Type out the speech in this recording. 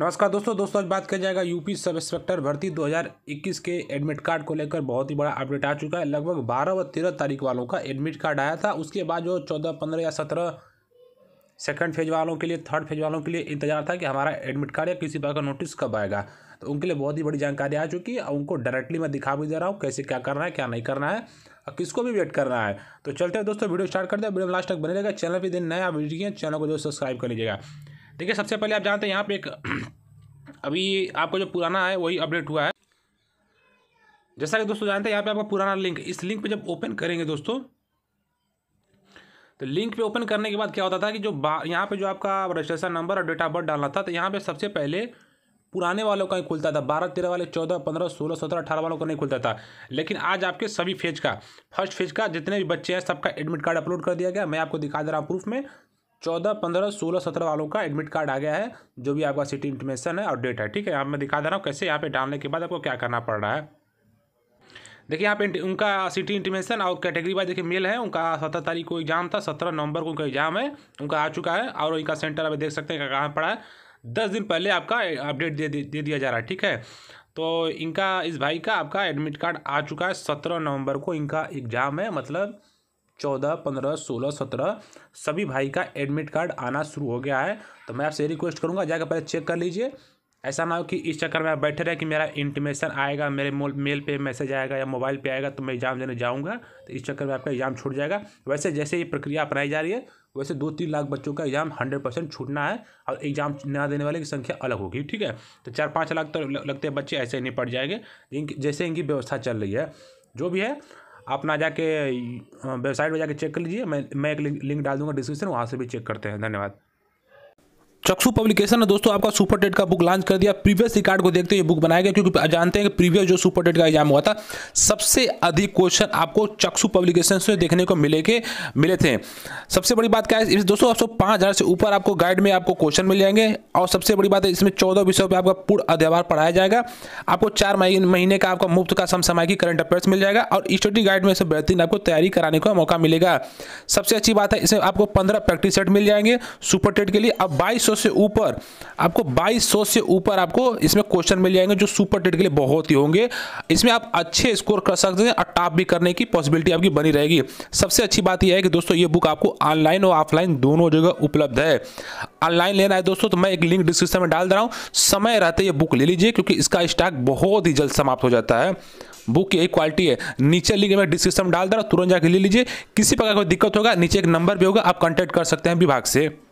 नमस्कार दोस्तों दोस्तों आज बात किया जाएगा यूपी सब इंस्पेक्टर भर्ती 2021 के एडमिट कार्ड को लेकर बहुत ही बड़ा अपडेट आ चुका है लगभग 12 व 13 तारीख वालों का एडमिट कार्ड आया था उसके बाद जो 14, 15 या 17 सेकंड फेज वालों के लिए थर्ड फेज वालों के लिए इंतजार था कि हमारा एडमिट कार्ड या किसी प्रकार का नोटिस कब आएगा तो उनके लिए बहुत ही बड़ी जानकारी आ चुकी है उनको डायरेक्टली मैं दिखा भी दे रहा हूँ कैसे क्या करना है क्या नहीं करना है और किसको भी वेट करना है तो चलते हैं दोस्तों वीडियो स्टार्ट करते हैं वीडियो लास्ट तक बने रहेगा चैनल पर दिन नया वीडियो चैनल को जो सब्सक्राइब कर लीजिएगा देखिए सबसे पहले आप जानते हैं यहाँ पे एक अभी आपका जो पुराना है वही अपडेट हुआ है जैसा कि दोस्तों जानते हैं यहाँ पे आपका पुराना लिंक इस लिंक पे जब ओपन करेंगे दोस्तों तो लिंक पे ओपन करने के बाद क्या होता था कि जो यहाँ पे जो आपका रजिस्ट्रेशन नंबर और डेट ऑफ बर्थ डालना था तो यहाँ पे सबसे पहले पुराने वालों का ही खुलता था बारह तेरह वाले चौदह पंद्रह सोलह सत्रह अठारह वालों का नहीं खुलता था लेकिन आज आपके सभी फेज का फर्स्ट फेज का जितने भी बच्चे हैं सबका एडमिट कार्ड अपलोड कर दिया गया मैं आपको दिखा दे रहा हूँ प्रूफ में चौदह पंद्रह सोलह सत्रह वालों का एडमिट कार्ड आ गया है जो भी आपका सिटी इंटीमेशन है और डेट है ठीक है यहाँ मैं दिखा दे रहा हूँ कैसे यहाँ पे डालने के बाद आपको क्या करना पड़ रहा है देखिए यहाँ पे उनका सिटी इंटीमेशन और कैटेगरी वाइज देखिए मेल है उनका सत्रह तारीख को एग्जाम था सत्रह नवंबर को उनका एग्जाम है उनका आ चुका है और उनका सेंटर आप देख सकते हैं कहाँ पड़ा है दस दिन पहले आपका अपडेट दे, दे दिया जा रहा है ठीक है तो इनका इस भाई का आपका एडमिट कार्ड आ चुका है सत्रह नवंबर को इनका एग्ज़ाम है मतलब चौदह पंद्रह सोलह सत्रह सभी भाई का एडमिट कार्ड आना शुरू हो गया है तो मैं आपसे रिक्वेस्ट करूँगा जाकर पहले चेक कर लीजिए ऐसा ना हो कि इस चक्कर में आप बैठे रहे कि मेरा इंटीमेशन आएगा मेरे मेल पे मैसेज आएगा या मोबाइल पे आएगा तो मैं एग्ज़ाम देने जाऊँगा तो इस चक्कर में आपका एग्ज़ाम छूट जाएगा वैसे जैसे ये प्रक्रिया अपनाई जा रही है वैसे दो तीन लाख बच्चों का एग्ज़ाम हंड्रेड परसेंट छूटना है और एग्ज़ाम ना देने वाले की संख्या अलग होगी ठीक है तो चार पाँच लाख तो लगते हैं बच्चे ऐसे ही निपट जाएंगे जैसे इनकी व्यवस्था चल रही है जो भी है आप ना जाके वेबसाइट पर जाके चेक कर लीजिए मैं मैं एक लिंक डाल दूँगा डिस्क्रिप्शन वहाँ से भी चेक करते हैं धन्यवाद चक्षु पब्लिकेशन ने दोस्तों आपका सुपर टेट का बुक लॉन्च कर दिया प्रीवियस रिकॉर्ड को देखते हुए बुक बनाया गया क्योंकि जानते हैं कि प्रीवियस जो सुपर टेट का एग्जाम हुआ था सबसे अधिक क्वेश्चन आपको चक्षु पब्लिकेशन से देखने को मिले के मिले थे सबसे बड़ी बात क्या है इस दोस्तों आपको पाँच हज़ार से ऊपर आपको गाइड में आपको क्वेश्चन मिल जाएंगे और सबसे बड़ी बात है इसमें चौदह विषयों पर आपका पूर्ण अध्यवहार पढ़ाया जाएगा आपको चार महीने का आपका मुफ्त का की करंट अफेयर्स मिल जाएगा और स्टडी गाइड में से बेहतरीन आपको तैयारी कराने का मौका मिलेगा सबसे अच्छी बात है इसमें आपको पंद्रह प्रैक्टिस सेट मिल जाएंगे सुपर टेट के लिए अब बाईस सौ से ऊपर आपको बाईस सौ से ऊपर आपको इसमें क्वेश्चन मिल जाएंगे जो सुपर टेट के लिए बहुत ही होंगे इसमें आप अच्छे स्कोर कर सकते हैं और टॉप भी करने की पॉसिबिलिटी आपकी बनी रहेगी सबसे अच्छी बात यह है कि दोस्तों ये बुक आपको ऑनलाइन और ऑफलाइन दोनों जगह उपलब्ध है ऑनलाइन लेना है दोस्तों तो मैं एक लिंक डिस्क्रिप्शन में डाल दे रहा हूँ समय रहते ये बुक ले लीजिए क्योंकि इसका स्टॉक बहुत ही जल्द समाप्त हो जाता है बुक की एक क्वालिटी है नीचे लिंक मैं डिस्क्रिप्शन डाल दे रहा हूँ तुरंत जाकर ले लीजिए किसी प्रकार कोई दिक्कत होगा नीचे एक नंबर भी होगा आप कॉन्टैक्ट कर सकते हैं विभाग से